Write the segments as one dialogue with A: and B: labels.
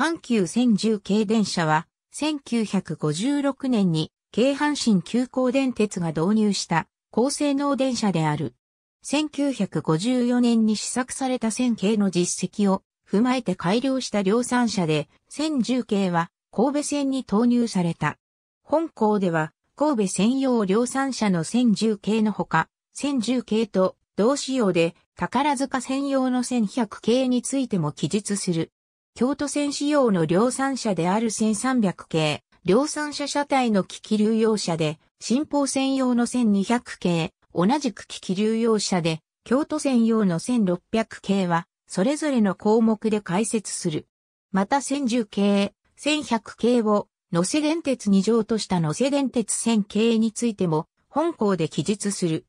A: 阪急千住系電車は、1956年に京阪神急行電鉄が導入した高性能電車である。1954年に試作された線系の実績を踏まえて改良した量産車で、千住系は神戸線に投入された。本校では神戸専用量産車の千住系のほか、千住系と同仕様で宝塚専用の千百系についても記述する京都線仕様の量産車である1300系、量産車車体の機器流用車で、新方線用の1200系、同じく機器流用車で、京都線用の1600系は、それぞれの項目で解説する。また1010系、1100系を、野瀬電鉄2乗とした野瀬電鉄1000系についても、本校で記述する。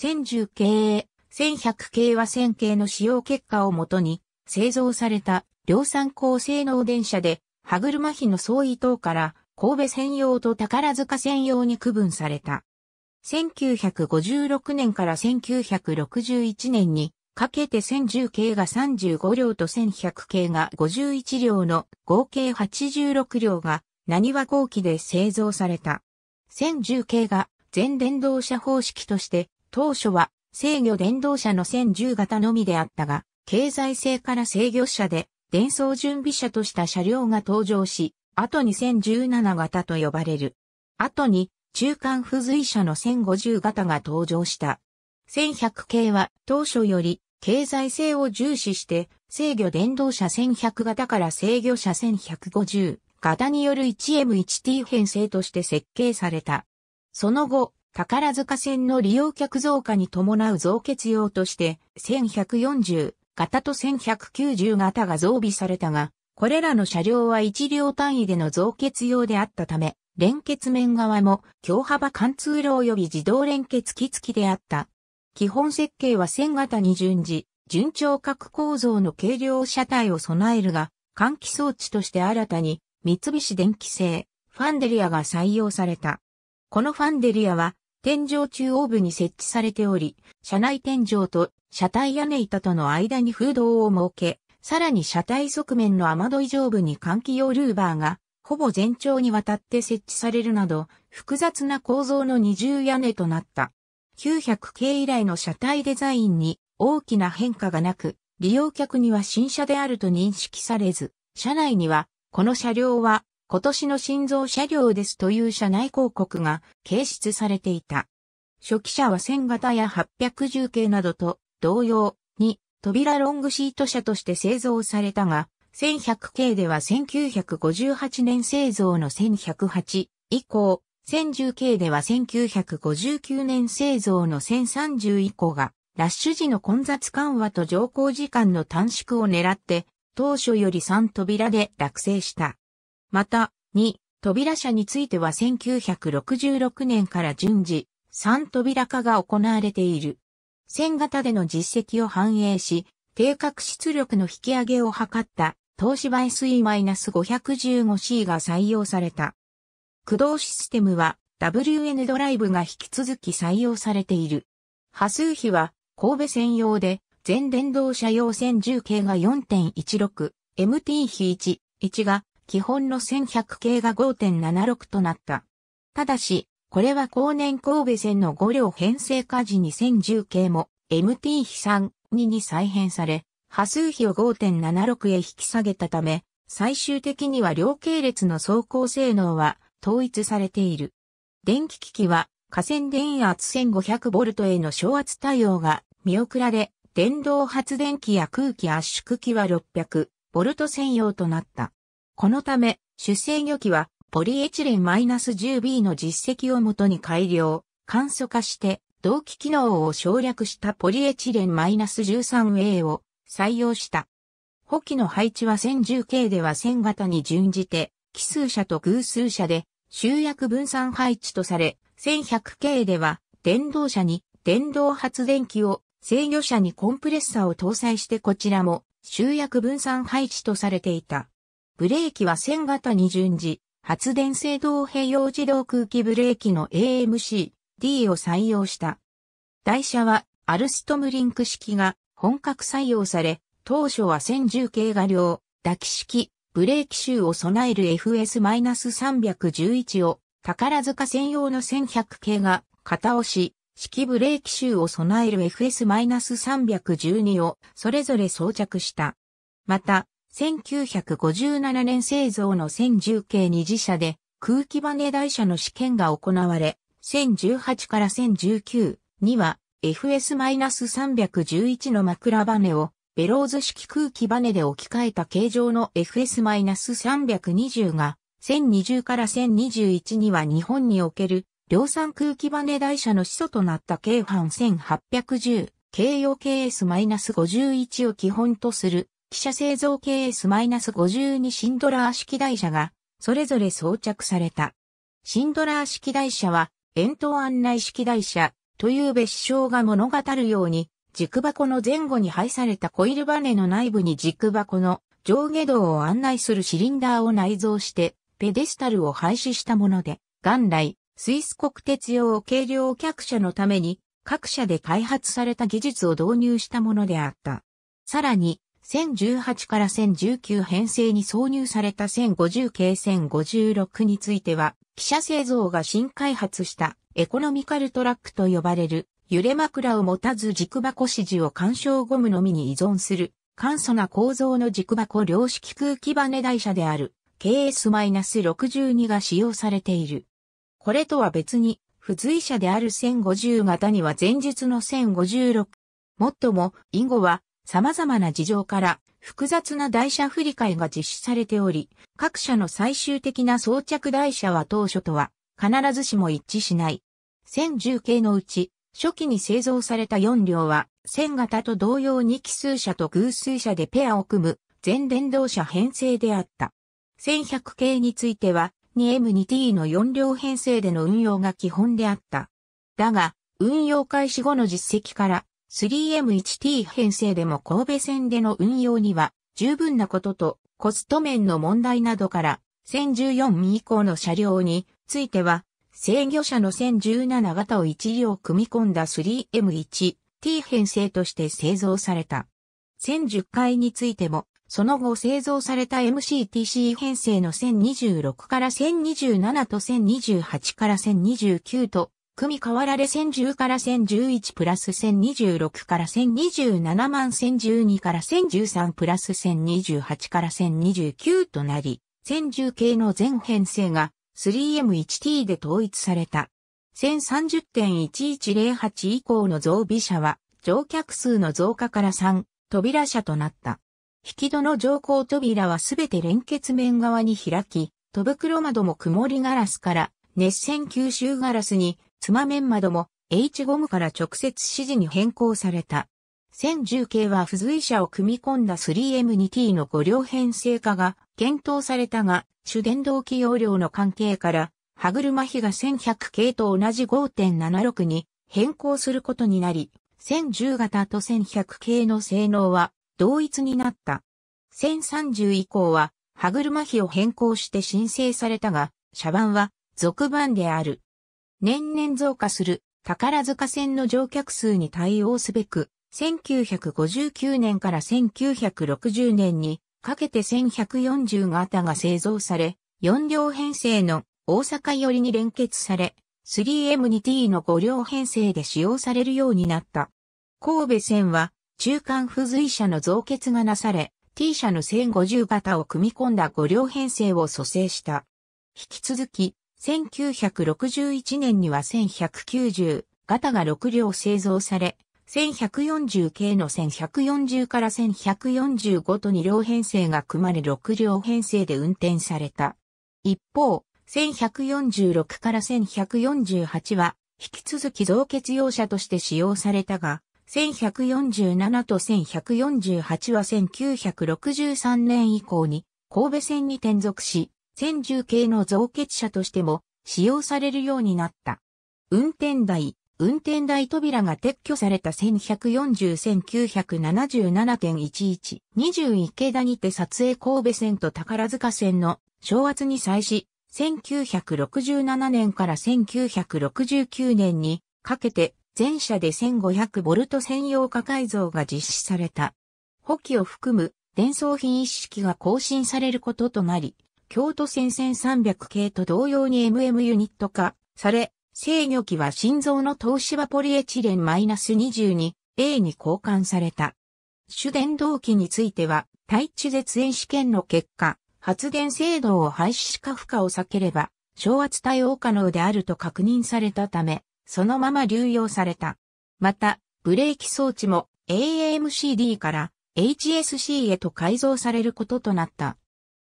A: 1010系、1100系は1000系の使用結果をもとに、製造された量産高性能電車で、歯車比の相違等から神戸専用と宝塚専用に区分された。1956年から1961年にかけて1010系が35両と1100系が51両の合計86両が何は号機で製造された。1010系が全電動車方式として当初は制御電動車の1010型のみであったが、経済性から制御車で伝送準備車とした車両が登場し、後に1017型と呼ばれる。後に中間付随車の1050型が登場した。1100系は当初より経済性を重視して制御電動車1100型から制御車1150型による 1M1T 編成として設計された。その後、宝塚線の利用客増加に伴う増結用として1140型と1190型が増備されたが、これらの車両は1両単位での増結用であったため、連結面側も強幅貫通路及び自動連結機付きであった。基本設計は1000型に順次、順調角構造の軽量車体を備えるが、換気装置として新たに三菱電機製ファンデリアが採用された。このファンデリアは天井中央部に設置されており、車内天井と車体屋根板との間に風洞を設け、さらに車体側面の雨どい上部に換気用ルーバーが、ほぼ全長にわたって設置されるなど、複雑な構造の二重屋根となった。900系以来の車体デザインに大きな変化がなく、利用客には新車であると認識されず、車内には、この車両は今年の新造車両ですという社内広告が掲出されていた。初期車は1000型や810系などと同様に扉ロングシート車として製造されたが、1100系では1958年製造の1108以降、1010系では1959年製造の1030以降が、ラッシュ時の混雑緩和と乗降時間の短縮を狙って、当初より3扉で落成した。また、2、扉車については1966年から順次、3扉化が行われている。1000型での実績を反映し、低角出力の引き上げを図った東芝 SE-515C が採用された。駆動システムは WN ドライブが引き続き採用されている。波数比は神戸専用で全電動車用線重1 0系が 4.16MT-1 比が基本の1100系が5.76となった。ただし、これは後年神戸線の5両編成化時に1010系も MT 比3、2に再編され、波数比を5.76へ引き下げたため、最終的には両系列の走行性能は統一されている。電気機器は、河線電圧 1500V への小圧対応が見送られ、電動発電機や空気圧縮機は 600V 専用となった。このため、主制御機はポリエチレン -10B の実績をもとに改良、簡素化して同期機能を省略したポリエチレン -13A を採用した。補機の配置は 1010K では1000型に準じて、奇数車と偶数車で集約分散配置とされ、1100K では電動車に電動発電機を制御車にコンプレッサを搭載してこちらも集約分散配置とされていた。ブレーキは線型に順次、発電性同併用自動空気ブレーキの AMC、D を採用した。台車はアルストムリンク式が本格採用され、当初は1010系画量、抱き式、ブレーキシューを備える FS-311 を宝塚専用の1100系が型押し、式ブレーキシューを備える FS-312 をそれぞれ装着した。また、1957年製造の1010系二次車で空気バネ台車の試験が行われ、1018から1019には FS-311 の枕バネをベローズ式空気バネで置き換えた形状の FS-320 が1020から1021には日本における量産空気バネ台車の始祖となった京1810、京用 KS-51 を基本とする汽車製造 KS-52 シンドラー式台車が、それぞれ装着された。シンドラー式台車は、円筒案内式台車という別称が物語るように、軸箱の前後に配されたコイルバネの内部に軸箱の上下動を案内するシリンダーを内蔵して、ペデスタルを廃止したもので、元来、スイス国鉄用軽量客車のために、各社で開発された技術を導入したものであった。さらに、1018から1019編成に挿入された1050系1056については、記者製造が新開発したエコノミカルトラックと呼ばれる揺れ枕を持たず軸箱支持を干渉ゴムのみに依存する簡素な構造の軸箱量式空気バネ台車である KS-62 が使用されている。これとは別に、付随車である1050型には前述の1056。もっとも、以後は様々な事情から複雑な台車振り替えが実施されており、各社の最終的な装着台車は当初とは必ずしも一致しない。1010系のうち、初期に製造された4両は、1000型と同様に奇数車と偶数車でペアを組む全電動車編成であった。1100系については、2M2T の4両編成での運用が基本であった。だが、運用開始後の実績から、3M1T 編成でも神戸線での運用には十分なこととコスト面の問題などから1014以降の車両については制御車の1017型を一両組み込んだ 3M1T 編成として製造された。1010回についてもその後製造された MCTC 編成の1026から1027と1028から1029と組わられ1010から1011プラス1026から1027万1012から1013プラス1028から1029となり、1010系の全編成が 3M1T で統一された。1030.1108以降の増備車は乗客数の増加から3扉車となった。引き戸の乗降扉はすべて連結面側に開き、戸袋窓も曇りガラスから熱線吸収ガラスにつまめん窓も H ゴムから直接指示に変更された。1010系は付随車を組み込んだ 3M2T の5両編成化が検討されたが、主電動機容量の関係から、歯車比が1100系と同じ5.76に変更することになり、1010型と1100系の性能は同一になった。1030以降は歯車比を変更して申請されたが、車番は続番である。年々増加する宝塚線の乗客数に対応すべく、1959年から1960年にかけて1140型が製造され、4両編成の大阪寄りに連結され、3M2T の5両編成で使用されるようになった。神戸線は中間付随車の増結がなされ、T 社の1050型を組み込んだ5両編成を蘇生した。引き続き、1961年には1190型が6両製造され、1140系の1140から1145と2両編成が組まれ6両編成で運転された。一方、1146から1148は、引き続き増結用車として使用されたが、1147と1148は1963年以降に神戸線に転属し、1 0系の造血車としても使用されるようになった。運転台、運転台扉が撤去された1140-1977.11、20池田にて撮影神戸線と宝塚線の昭圧に際し、1967年から1969年にかけて全車で1 5 0 0ト専用化改造が実施された。補機を含む伝送品一式が更新されることとなり、京都戦線300系と同様に MM ユニット化され、制御機は心臓の東芝ポリエチレン -22A に交換された。主電動機については、対地絶縁試験の結果、発電制度を廃止しか負荷を避ければ、昇圧対応可能であると確認されたため、そのまま流用された。また、ブレーキ装置も a m c d から HSC へと改造されることとなった。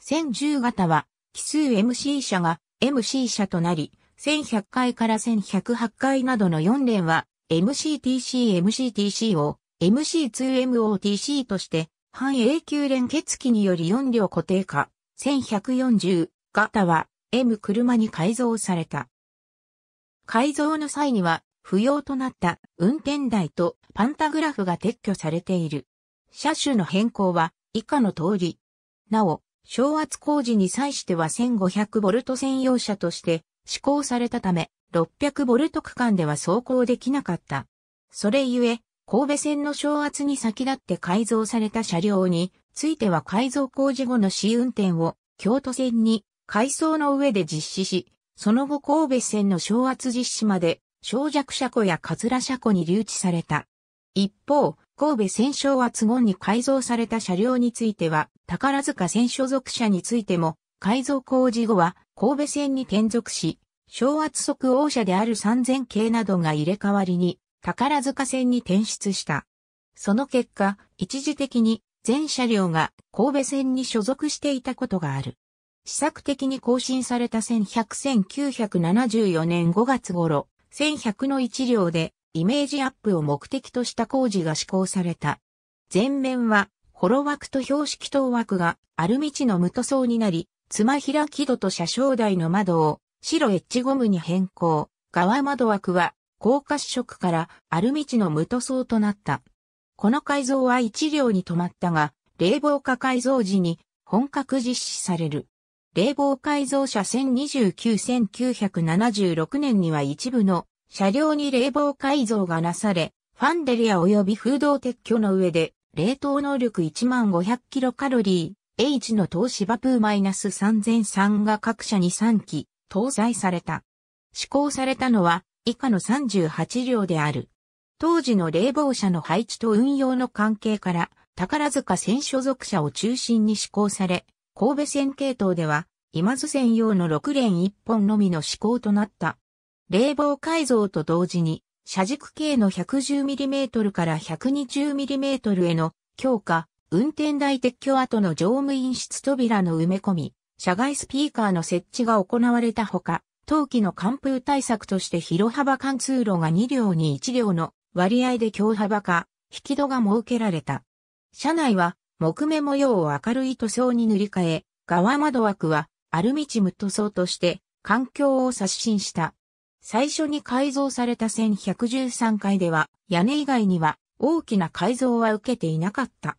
A: 1010型は、奇数 MC 車が MC 車となり、1100回から1108回などの4連は、MCTC、MCTC を MC2MOTC として、半永久連結機により4両固定化、1140型は M 車に改造された。改造の際には、不要となった運転台とパンタグラフが撤去されている。車種の変更は以下の通り。なお、昇圧工事に際しては1 5 0 0ト専用車として施行されたため、6 0 0ト区間では走行できなかった。それゆえ、神戸線の昇圧に先立って改造された車両については改造工事後の試運転を京都線に改装の上で実施し、その後神戸線の昇圧実施まで、小弱車庫やカズラ車庫に留置された。一方、神戸戦勝圧後に改造された車両については、宝塚戦所属車についても、改造工事後は神戸線に転属し、昭圧速王車である3000系などが入れ替わりに、宝塚線に転出した。その結果、一時的に全車両が神戸線に所属していたことがある。試作的に更新された1100 1974年5月頃、1100の1両でイメージアップを目的とした工事が施行された。前面は、ホロ枠と標識等枠がアルミ地の無塗装になり、つま開き戸と車掌台の窓を白エッジゴムに変更。側窓枠は高褐色からアルミ地の無塗装となった。この改造は一両に止まったが、冷房化改造時に本格実施される。冷房改造車1029-1976年には一部の車両に冷房改造がなされ、ファンデリア及び風洞撤去の上で、冷凍能力1500キロカロリー、H の東芝プーマイナス3003が各社に3機、搭載された。施行されたのは、以下の38両である。当時の冷房車の配置と運用の関係から、宝塚線所属車を中心に施行され、神戸線系統では、今津線用の6連1本のみの施行となった。冷房改造と同時に、車軸径の 110mm から 120mm への強化、運転台撤去後の乗務員室扉の埋め込み、車外スピーカーの設置が行われたほか、陶器の寒風対策として広幅貫通路が2両に1両の割合で強幅化、引き戸が設けられた。車内は木目模様を明るい塗装に塗り替え、側窓枠はアルミチム塗装として環境を刷新した。最初に改造された1113階では、屋根以外には大きな改造は受けていなかった。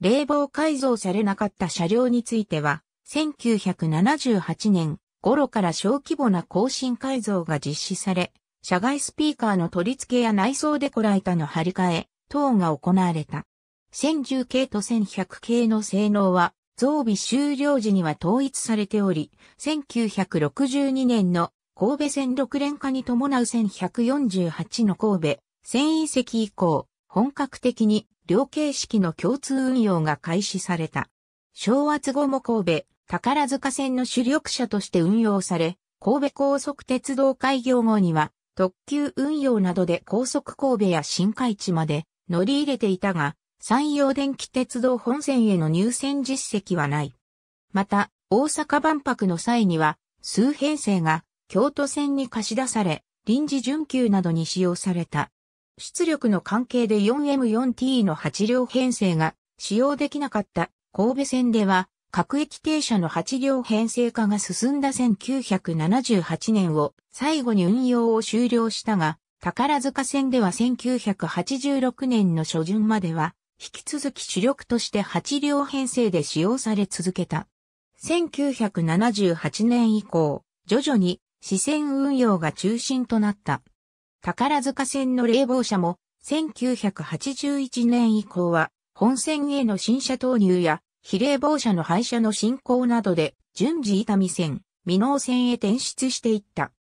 A: 冷房改造されなかった車両については、1978年頃から小規模な更新改造が実施され、車外スピーカーの取り付けや内装デコライタの張り替え等が行われた。1010系と1100系の性能は増備終了時には統一されており、1962年の神戸線6連化に伴う1148の神戸、千移席以降、本格的に両形式の共通運用が開始された。昭和後も神戸、宝塚線の主力車として運用され、神戸高速鉄道開業後には、特急運用などで高速神戸や新海地まで乗り入れていたが、山陽電気鉄道本線への入線実績はない。また、大阪万博の際には、数編成が京都線に貸し出され、臨時準急などに使用された。出力の関係で 4M4T の8両編成が使用できなかった神戸線では各駅停車の8両編成化が進んだ1978年を最後に運用を終了したが、宝塚線では1986年の初旬までは引き続き主力として8両編成で使用され続けた。1978年以降、徐々に支線運用が中心となった。宝塚線の冷房車も1981年以降は本線への新車投入や非冷房車の廃車の進行などで順次伊丹線、美濃線へ転出していった。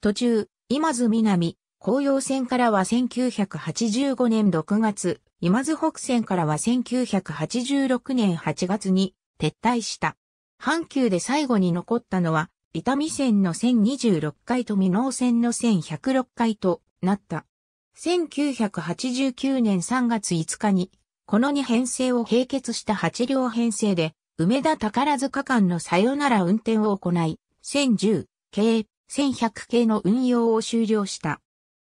A: 途中、今津南、紅葉線からは1985年6月、今津北線からは1986年8月に撤退した。阪急で最後に残ったのは伊丹線の1026回と美濃線の1106回となった。1989年3月5日に、この2編成を並結した8両編成で、梅田宝塚間のさよなら運転を行い、1010系、1100系の運用を終了した。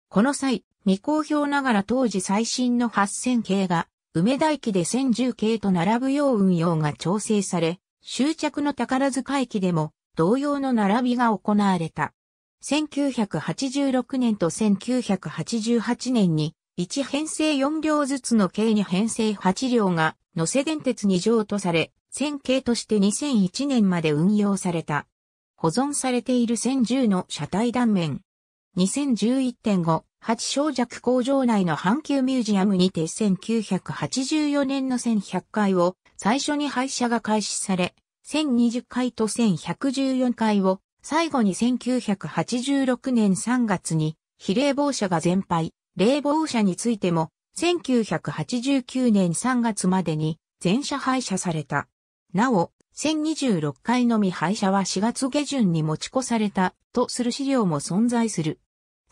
A: この際、未公表ながら当時最新の8000系が、梅田駅で1010系と並ぶよう運用が調整され、終着の宝塚駅でも同様の並びが行われた。1986年と1988年に1編成4両ずつの計2編成8両が野瀬電鉄2条とされ、線形として2001年まで運用された。保存されている1010の車体断面。2011.5、八小弱工場内の阪急ミュージアムにて1984年の1100回を最初に廃車が開始され、1020回と1114回を、最後に1986年3月に、非冷房車が全廃、冷房車についても、1989年3月までに、全車廃車された。なお、1026回のみ廃車は4月下旬に持ち越されたとする資料も存在する。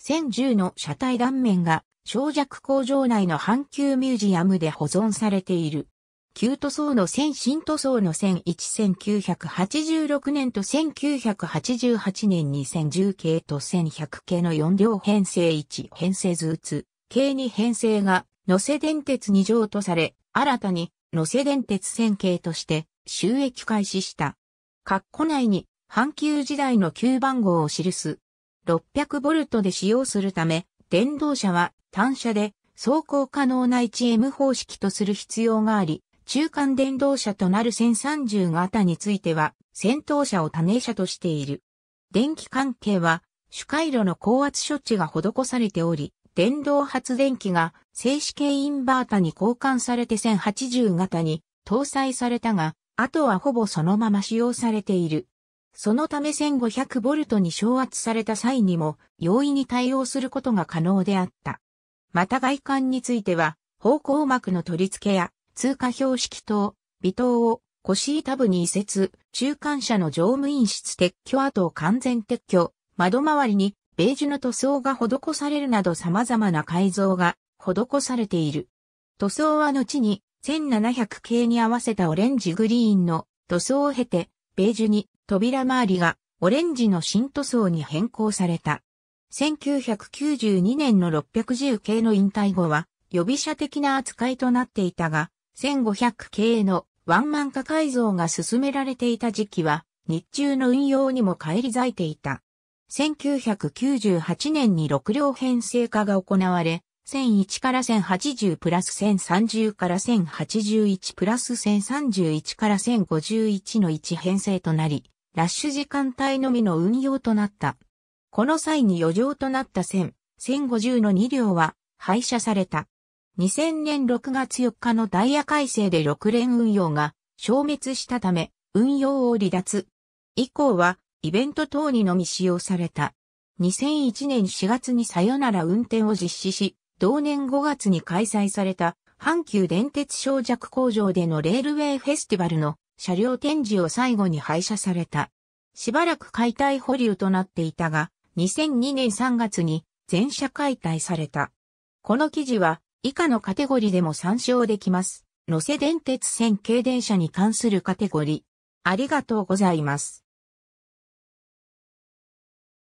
A: 1010の車体断面が、小弱工場内の阪急ミュージアムで保存されている。旧塗装の線新塗装の線1986年と1988年2010系と1100系の4両編成1編成ずつ、系2編成が野せ電鉄2乗とされ、新たに野せ電鉄線系として収益開始した。括弧内に阪急時代の旧番号を記す。600ボルトで使用するため、電動車は単車で走行可能な 1M 方式とする必要があり、中間電動車となる1030型については、先頭車を種車としている。電気関係は、主回路の高圧処置が施されており、電動発電機が静止系インバータに交換されて1080型に搭載されたが、あとはほぼそのまま使用されている。そのため 1500V に昇圧された際にも容易に対応することが可能であった。また外観については、方向膜の取り付けや通過標識等、微糖を、腰板部に移設、中間車の乗務員室撤去後完全撤去、窓周りにベージュの塗装が施されるなど様々な改造が施されている。塗装は後に1700系に合わせたオレンジグリーンの塗装を経て、ベージュに扉周りがオレンジの新塗装に変更された。1992年の610系の引退後は予備車的な扱いとなっていたが、1500系のワンマン化改造が進められていた時期は、日中の運用にも返り咲いていた。1998年に6両編成化が行われ、1001から1080プラス1030から1081プラス1031から1051の1編成となり、ラッシュ時間帯のみの運用となった。この際に余剰となった1000、1050の2両は廃車された。2000年6月4日のダイヤ改正で6連運用が消滅したため、運用を離脱。以降は、イベント等にのみ使用された。2001年4月にさよなら運転を実施し、同年5月に開催された、阪急電鉄小弱工場でのレールウェイフェスティバルの車両展示を最後に廃車された。しばらく解体保留となっていたが、2002年3月に全車解体された。この記事は以下のカテゴリでも参照できます。野瀬電鉄線軽電車に関するカテゴリ。ありがとうございます。